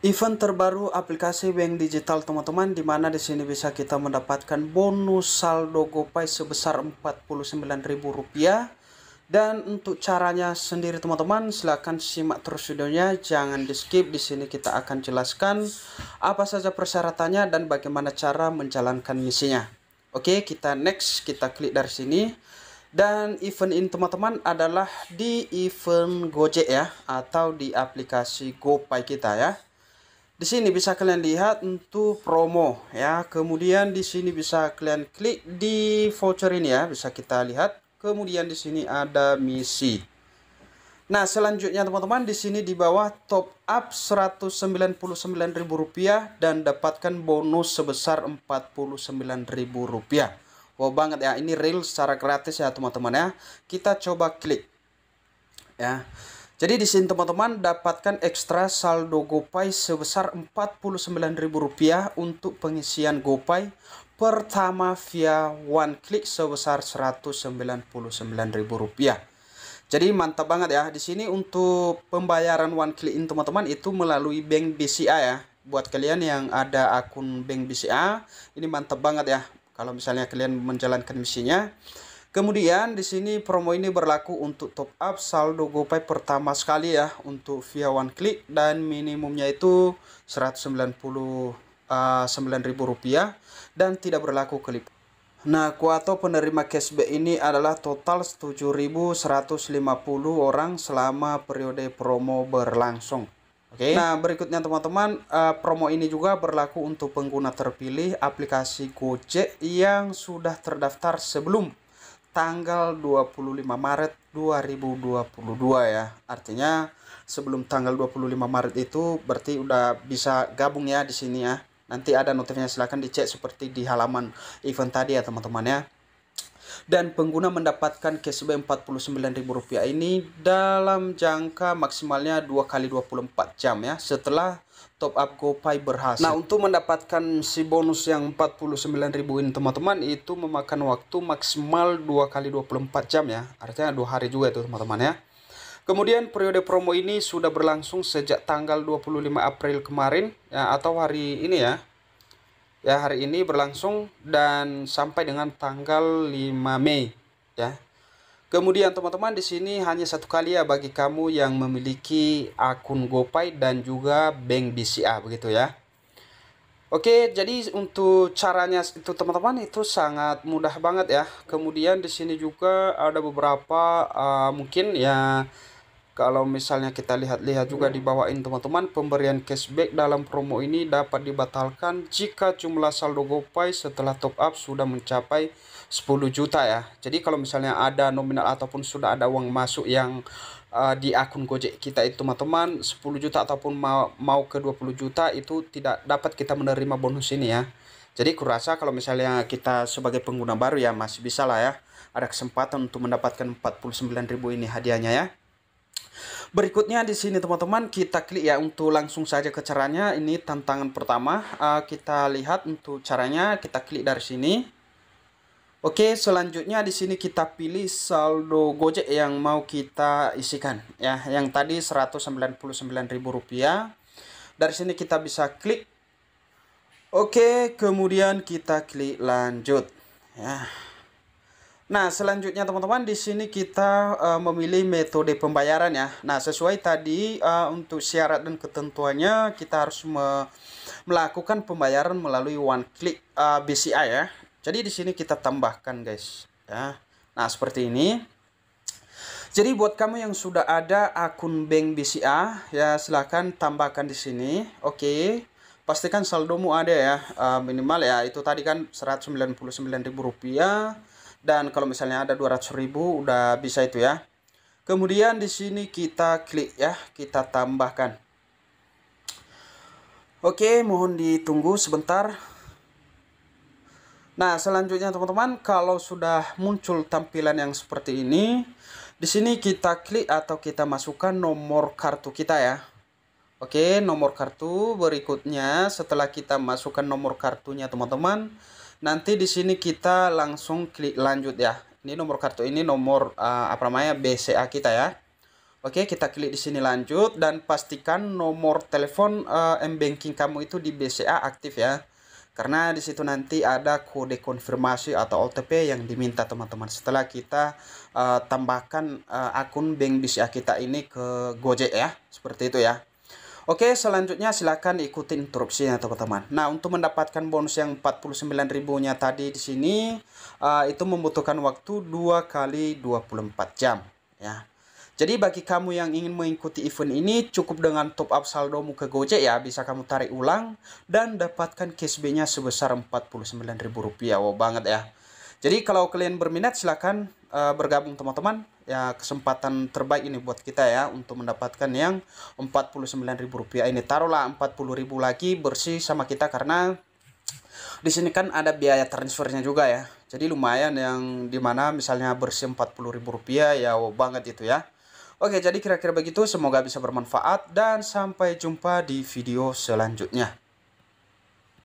Event terbaru aplikasi bank digital teman-teman di mana di sini bisa kita mendapatkan bonus saldo GoPay sebesar Rp49.000 dan untuk caranya sendiri teman-teman silahkan simak terus videonya jangan di skip di sini kita akan jelaskan apa saja persyaratannya dan bagaimana cara menjalankan misinya. Oke, kita next kita klik dari sini. Dan event ini teman-teman adalah di event Gojek ya atau di aplikasi GoPay kita ya. Di sini bisa kalian lihat untuk promo ya. Kemudian di sini bisa kalian klik di voucher ini ya, bisa kita lihat. Kemudian di sini ada misi. Nah, selanjutnya teman-teman di sini di bawah top up Rp199.000 dan dapatkan bonus sebesar Rp49.000. Wow banget ya, ini real secara gratis ya teman-teman ya. Kita coba klik. Ya. Jadi di sini teman-teman dapatkan ekstra saldo GoPay sebesar Rp49.000 untuk pengisian GoPay pertama via one click sebesar Rp199.000. Jadi mantap banget ya. Di sini untuk pembayaran one click ini teman-teman itu melalui bank BCA ya. Buat kalian yang ada akun bank BCA, ini mantap banget ya. Kalau misalnya kalian menjalankan misinya, Kemudian di sini promo ini berlaku untuk top up saldo GoPay pertama sekali ya untuk via one click dan minimumnya itu 199.000 eh, ribu rupiah dan tidak berlaku klip. Nah, kuota penerima cashback ini adalah total 7.150 orang selama periode promo berlangsung. Oke. Okay. Nah, berikutnya teman-teman, uh, promo ini juga berlaku untuk pengguna terpilih aplikasi Gojek yang sudah terdaftar sebelum tanggal 25 Maret 2022 ya. Artinya sebelum tanggal 25 Maret itu berarti udah bisa gabung ya di sini ya. Nanti ada notifnya silahkan dicek seperti di halaman event tadi ya teman-teman ya dan pengguna mendapatkan cashback Rp49.000 ini dalam jangka maksimalnya dua kali 24 jam ya setelah top up GoPay berhasil. Nah, untuk mendapatkan si bonus yang 49.000 ini teman-teman itu memakan waktu maksimal dua kali 24 jam ya. Artinya dua hari juga itu teman-teman ya. Kemudian periode promo ini sudah berlangsung sejak tanggal 25 April kemarin ya, atau hari ini ya ya hari ini berlangsung dan sampai dengan tanggal 5 Mei ya. Kemudian teman-teman di sini hanya satu kali ya bagi kamu yang memiliki akun GoPay dan juga Bank BCA begitu ya. Oke, jadi untuk caranya itu teman-teman itu sangat mudah banget ya. Kemudian di sini juga ada beberapa uh, mungkin ya kalau misalnya kita lihat-lihat juga di bawah ini teman-teman, pemberian cashback dalam promo ini dapat dibatalkan jika jumlah saldo GoPay setelah top up sudah mencapai 10 juta ya. Jadi kalau misalnya ada nominal ataupun sudah ada uang masuk yang uh, di akun Gojek kita itu teman-teman 10 juta ataupun mau mau ke 20 juta itu tidak dapat kita menerima bonus ini ya. Jadi kurasa kalau misalnya kita sebagai pengguna baru ya masih bisa lah ya. Ada kesempatan untuk mendapatkan 49.000 ini hadiahnya ya. Berikutnya di sini teman-teman kita klik ya untuk langsung saja ke caranya. Ini tantangan pertama. Uh, kita lihat untuk caranya kita klik dari sini. Oke, selanjutnya di sini kita pilih saldo Gojek yang mau kita isikan ya, yang tadi Rp199.000. Dari sini kita bisa klik Oke, kemudian kita klik lanjut ya. Nah, selanjutnya teman-teman di sini kita uh, memilih metode pembayaran ya. Nah, sesuai tadi uh, untuk syarat dan ketentuannya kita harus me melakukan pembayaran melalui one click uh, eh, BCI ya. Jadi di sini kita tambahkan guys ya. Nah, seperti ini. Jadi buat kamu yang sudah ada akun bank BCA ya silahkan tambahkan di sini. Oke. Okay. Pastikan saldomu ada ya uh, minimal ya itu tadi kan rp rupiah dan kalau misalnya ada 200.000 ribu udah bisa itu ya kemudian di sini kita klik ya kita tambahkan Oke mohon ditunggu sebentar Nah, selanjutnya teman-teman, kalau sudah muncul tampilan yang seperti ini, di sini kita klik atau kita masukkan nomor kartu kita ya. Oke, nomor kartu berikutnya setelah kita masukkan nomor kartunya teman-teman, nanti di sini kita langsung klik lanjut ya ini nomor kartu ini nomor uh, apa namanya BCA kita ya Oke kita klik di sini lanjut dan pastikan nomor telepon uh, eh, m-banking kamu itu di BCA aktif ya karena di situ nanti ada kode konfirmasi atau OTP yang diminta teman-teman setelah kita uh, tambahkan uh, akun bank BCA kita ini ke Gojek ya seperti itu ya Oke, selanjutnya silahkan ikuti instruksinya teman-teman. Nah, untuk mendapatkan bonus yang 49.000-nya tadi di sini, uh, itu membutuhkan waktu 2 kali 24 jam. ya. Jadi bagi kamu yang ingin mengikuti event ini, cukup dengan top up saldomu ke Gojek ya, bisa kamu tarik ulang dan dapatkan cashback-nya sebesar ribu rupiah Wow, banget ya. Jadi kalau kalian berminat, silahkan uh, bergabung teman-teman ya kesempatan terbaik ini buat kita ya untuk mendapatkan yang Rp49.000 ini taruhlah 40.000 lagi bersih sama kita karena di sini kan ada biaya transfernya juga ya jadi lumayan yang dimana misalnya bersih Rp40.000 ya wow banget itu ya Oke jadi kira-kira begitu semoga bisa bermanfaat dan sampai jumpa di video selanjutnya